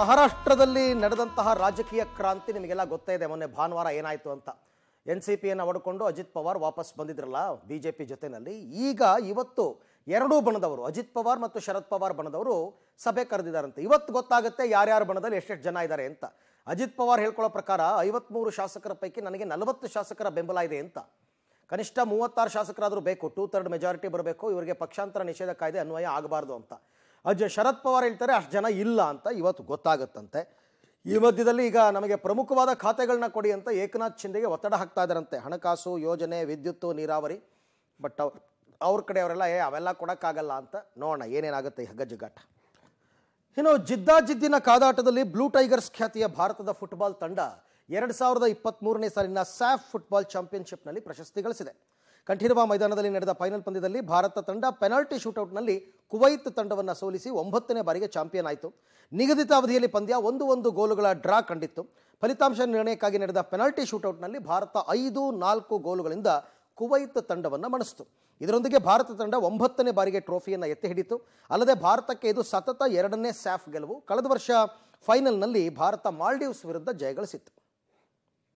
ಮಹಾರಾಷ್ಟ್ರದಲ್ಲಿ ನಡೆದಂತಹ ರಾಜಕೀಯ ಕ್ರಾಂತಿ ನಿಮಗೆಲ್ಲ ಗೊತ್ತೇ ಇದೆ ಮೊನ್ನೆ ಭಾನುವಾರ ಏನಾಯಿತು ಅಂತ ಎನ್ ಸಿ ಪಿಯನ್ನು ಹೊಡ್ಕೊಂಡು ಅಜಿತ್ ಪವಾರ್ ವಾಪಸ್ ಬಂದಿದ್ರಲ್ಲ ಬಿ ಜೆ ಪಿ ಜೊತೆಯಲ್ಲಿ ಈಗ ಇವತ್ತು ಎರಡೂ ಬಣದವರು ಅಜಿತ್ ಪವಾರ್ ಮತ್ತು ಶರದ್ ಪವಾರ್ ಬಣದವರು ಸಭೆ ಕರೆದಿದ್ದಾರಂತೆ ಇವತ್ತು ಗೊತ್ತಾಗುತ್ತೆ ಯಾರ್ಯಾರ ಬಣದಲ್ಲಿ ಎಷ್ಟೆಷ್ಟು ಜನ ಇದ್ದಾರೆ ಅಂತ ಅಜಿತ್ ಪವಾರ್ ಹೇಳ್ಕೊಳ್ಳೋ ಪ್ರಕಾರ ಐವತ್ಮೂರು ಶಾಸಕರ ಪೈಕಿ ನನಗೆ ನಲವತ್ತು ಶಾಸಕರ ಬೆಂಬಲ ಇದೆ ಅಂತ ಕನಿಷ್ಠ ಮೂವತ್ತಾರು ಶಾಸಕರಾದರೂ ಬೇಕು ಟೂ ಥರ್ಡ್ ಮೆಜಾರಿಟಿ ಬರಬೇಕು ಇವರಿಗೆ ಪಕ್ಷಾಂತರ ನಿಷೇಧ ಕಾಯ್ದೆ ಅನ್ವಯ ಆಗಬಾರ್ದು ಅಂತ ಅಜ್ಜ ಶರದ್ ಪವಾರ್ ಹೇಳ್ತಾರೆ ಅಷ್ಟು ಜನ ಇಲ್ಲ ಅಂತ ಇವತ್ತು ಗೊತ್ತಾಗುತ್ತಂತೆ ಈ ಮಧ್ಯದಲ್ಲಿ ಈಗ ನಮಗೆ ಪ್ರಮುಖವಾದ ಖಾತೆಗಳನ್ನ ಕೊಡಿ ಅಂತ ಏಕನಾಥ್ ಶಿಂದೆಗೆ ಒತ್ತಡ ಹಾಕ್ತಾ ಇದ್ದಾರಂತೆ ಹಣಕಾಸು ಯೋಜನೆ ವಿದ್ಯುತ್ತು ನೀರಾವರಿ ಬಟ್ ಅವ್ರ ಕಡೆಯವರೆಲ್ಲ ಏ ಅವೆಲ್ಲ ಕೊಡೋಕ್ಕಾಗಲ್ಲ ಅಂತ ನೋಡೋಣ ಏನೇನಾಗುತ್ತೆ ಈ ಹಗ್ಗಜುಗಾಟ ಇನ್ನು ಜಿದ್ದಾಜಿದ್ದಿನ ಕಾದಾಟದಲ್ಲಿ ಬ್ಲೂ ಟೈಗರ್ಸ್ ಖ್ಯಾತಿಯ ಭಾರತದ ಫುಟ್ಬಾಲ್ ತಂಡ ಎರಡು ಸಾವಿರದ ಇಪ್ಪತ್ತ್ಮೂರನೇ ಸಾಲಿನ ಸ್ಯಾಫ್ ಫುಟ್ಬಾಲ್ ಚಾಂಪಿಯನ್ಶಿಪ್ನಲ್ಲಿ ಪ್ರಶಸ್ತಿ ಗಳಿಸಿದೆ ಕಂಠೀರವ ಮೈದಾನದಲ್ಲಿ ನಡೆದ ಫೈನಲ್ ಪಂದ್ಯದಲ್ಲಿ ಭಾರತ ತಂಡ ಪೆನಾಲ್ಟಿ ಶೂಟೌಟ್ನಲ್ಲಿ ಕುವೈತ್ ತಂಡವನ್ನು ಸೋಲಿಸಿ ಒಂಬತ್ತನೇ ಬಾರಿಗೆ ಚಾಂಪಿಯನ್ ಆಯಿತು ನಿಗದಿತ ಅವಧಿಯಲ್ಲಿ ಪಂದ್ಯ ಒಂದು ಒಂದು ಗೋಲುಗಳ ಡ್ರಾ ಕಂಡಿತ್ತು ಫಲಿತಾಂಶ ನಿರ್ಣಯಕ್ಕಾಗಿ ನಡೆದ ಪೆನಾಲ್ಟಿ ಶೂಟೌಟ್ನಲ್ಲಿ ಭಾರತ ಐದು ನಾಲ್ಕು ಗೋಲುಗಳಿಂದ ಕುವೈತ್ ತಂಡವನ್ನು ಮಣಿಸಿತು ಇದರೊಂದಿಗೆ ಭಾರತ ತಂಡ ಒಂಬತ್ತನೇ ಬಾರಿಗೆ ಟ್ರೋಫಿಯನ್ನು ಎತ್ತಿ ಹಿಡಿತು ಅಲ್ಲದೆ ಭಾರತಕ್ಕೆ ಇದು ಸತತ ಎರಡನೇ ಸ್ಯಾಫ್ ಗೆಲುವು ಕಳೆದ ವರ್ಷ ಫೈನಲ್ನಲ್ಲಿ ಭಾರತ ಮಾಲ್ಡೀವ್ಸ್ ವಿರುದ್ಧ ಜಯಗಳಿಸಿತ್ತು